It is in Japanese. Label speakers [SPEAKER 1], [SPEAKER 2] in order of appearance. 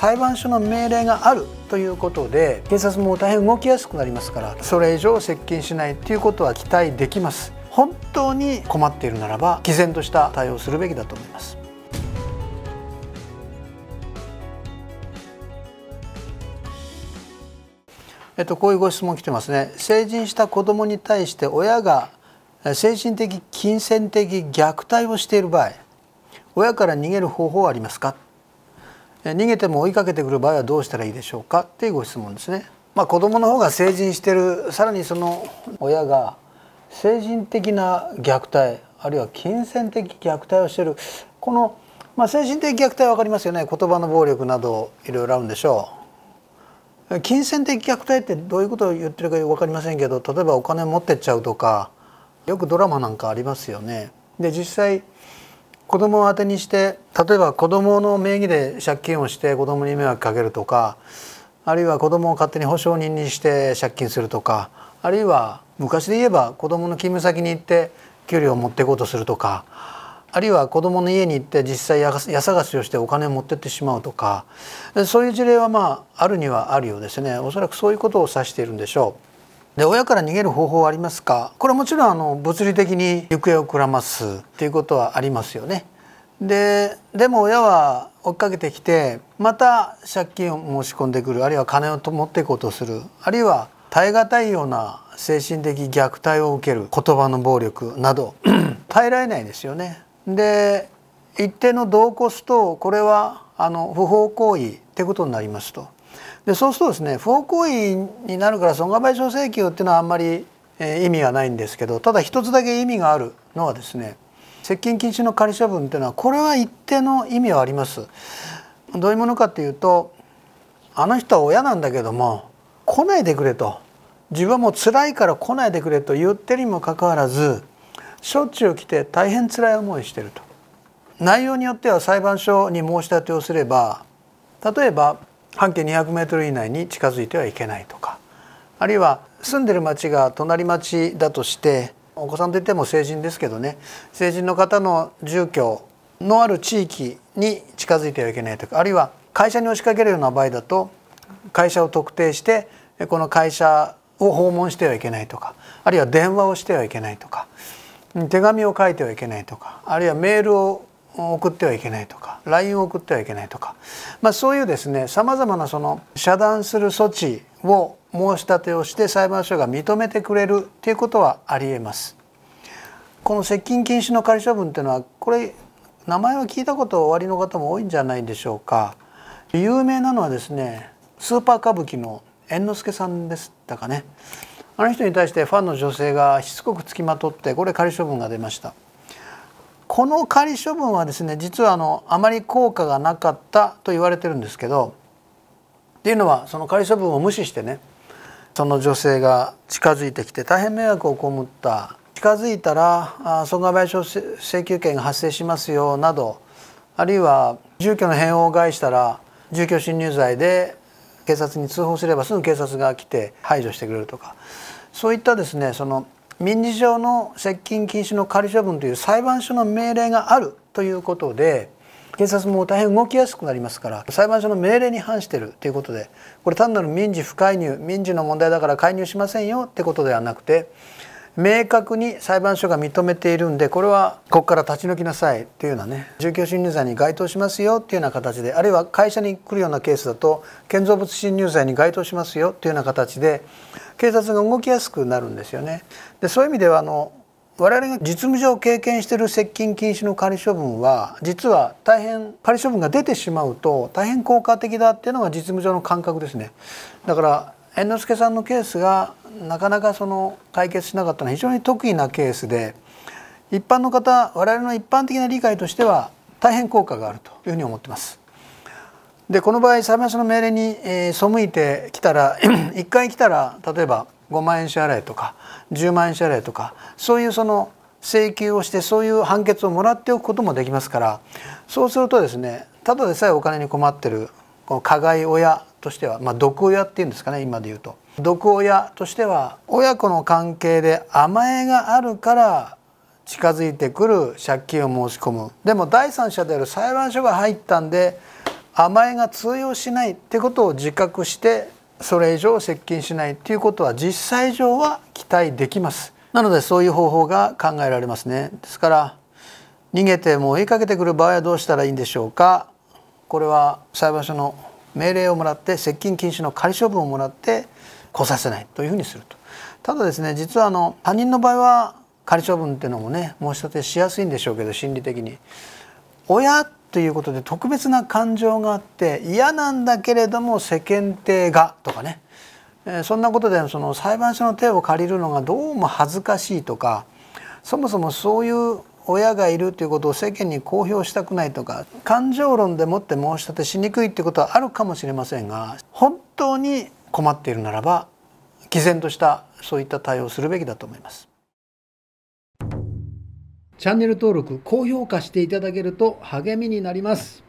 [SPEAKER 1] 裁判所の命令があるということで警察も大変動きやすくなりますからそれ以上接近しないということは期待できます本当に困っているならば毅然とした対応するべきだと思いますえっと、こういうご質問来てますね成人した子供に対して親が精神的金銭的虐待をしている場合親から逃げる方法はありますか逃げても追いかけてくる場合はどうしたらいいでしょうかっていうご質問ですね。まあ、子供の方が成人してるさらにその親が精神的な虐待あるいは金銭的虐待をしてるこの、まあ、精神的虐待は分かりますよね言葉の暴力などいろいろあるんでしょう金銭的虐待ってどういうことを言ってるか分かりませんけど例えばお金持ってっちゃうとかよくドラマなんかありますよね。で実際子供を当てにして例えば子供の名義で借金をして子供に迷惑かけるとかあるいは子供を勝手に保証人にして借金するとかあるいは昔で言えば子供の勤務先に行って給料を持っていこうとするとかあるいは子供の家に行って実際家探しをしてお金を持ってってしまうとかそういう事例はまああるにはあるようですねおそらくそういうことを指しているんでしょう。で親から逃げる方法はありますかこれはもちろんあの物理的に行方をくらますっていうことはありますよね。ででも親は追っかけてきてまた借金を申し込んでくるあるいは金を持っていこうとするあるいは耐え難いような精神的虐待を受ける言葉の暴力など 耐えられないですよね。で一定の度を越すとこれはあの不法行為ってことになりますと。でそうするとですね不法行為になるから損害賠償請求っていうのはあんまり、えー、意味がないんですけどただ一つだけ意味があるのはですね接近禁止の仮処分っていうのはこれは一定の意味はあります。どういうものかっていうとあの人は親なんだけども来ないでくれと自分はもう辛いから来ないでくれと言ってるにもかかわらずしょっちゅう来て大変辛い思いしてると内容によっては裁判所に申し立てをすれば例えば半径2 0 0ル以内に近づいてはいけないとかあるいは住んでる町が隣町だとしてお子さんといっても成人ですけどね成人の方の住居のある地域に近づいてはいけないとかあるいは会社に押しかけるような場合だと会社を特定してこの会社を訪問してはいけないとかあるいは電話をしてはいけないとか手紙を書いてはいけないとかあるいはメールを送ってはいけないとか LINE を送ってはいけないとか、まあ、そういうですねさまざまなその遮断する措置を申し立てをして裁判所が認めてくれるということはありえます。この接近禁止の仮処分というのはこれ名前は聞いたことおありの方も多いんじゃないでしょうか有名なのはですねスーパー歌舞伎の猿之助さんでしたかねあの人に対してファンの女性がしつこくつきまとってこれ仮処分が出ましたこの仮処分はですね実はあのあまり効果がなかったと言われてるんですけどっていうのはその仮処分を無視してねその女性が近づいてきて大変迷惑を被った近づいたら損害賠償請求権が発生しますよなどあるいは住居の返を害したら住居侵入罪で警察に通報すればすぐ警察が来て排除してくれるとかそういったですねその民事上の接近禁止の仮処分という裁判所の命令があるということで警察も大変動きやすくなりますから裁判所の命令に反してるということでこれ単なる民事不介入民事の問題だから介入しませんよってことではなくて明確に裁判所が認めているんでこれはここから立ち退きなさいというようなね住居侵入罪に該当しますよというような形であるいは会社に来るようなケースだと建造物侵入罪に該当しますよというような形で警察が動きやすくなるんですよね。でそういう意味ではあの我々が実務上経験している接近禁止の仮処分は実は大変仮処分が出てしまうと大変効果的だっていうのが実務上の感覚ですねだから猿之助さんのケースがなかなかその解決しなかったのは非常に特異なケースで一般の方我々の一般的な理解としては大変効果があるというふうに思ってます。でこの場合裁判所の命令に、えー、背いてきたら1回来たら例えば5万円支払いとか10万円支払いとかそういうその請求をしてそういう判決をもらっておくこともできますからそうするとですねただでさえお金に困ってるこの加害親としては、まあ、毒親っていうんですかね今で言うと毒親としては親子の関係で甘えがあるから近づいてくる借金を申し込むでも第三者である裁判所が入ったんで甘えが通用しないってことを自覚してそれ以上接近しないっていうことは実際上は期待できますなのでそういう方法が考えられますねですから逃げても追いかけてくる場合はどうしたらいいんでしょうかこれは裁判所の命令をもらって接近禁止の仮処分をもらって来させないというふうにするとただですね実はあの他人の場合は仮処分っていうのもね申し立てしやすいんでしょうけど心理的に親ということで特別な感情があって嫌なんだけれども世間体がとかねそんなことでその裁判所の手を借りるのがどうも恥ずかしいとかそもそもそういう親がいるということを世間に公表したくないとか感情論でもって申し立てしにくいってことはあるかもしれませんが本当に困っているならば毅然としたそういった対応をするべきだと思います。チャンネル登録、高評価していただけると励みになります。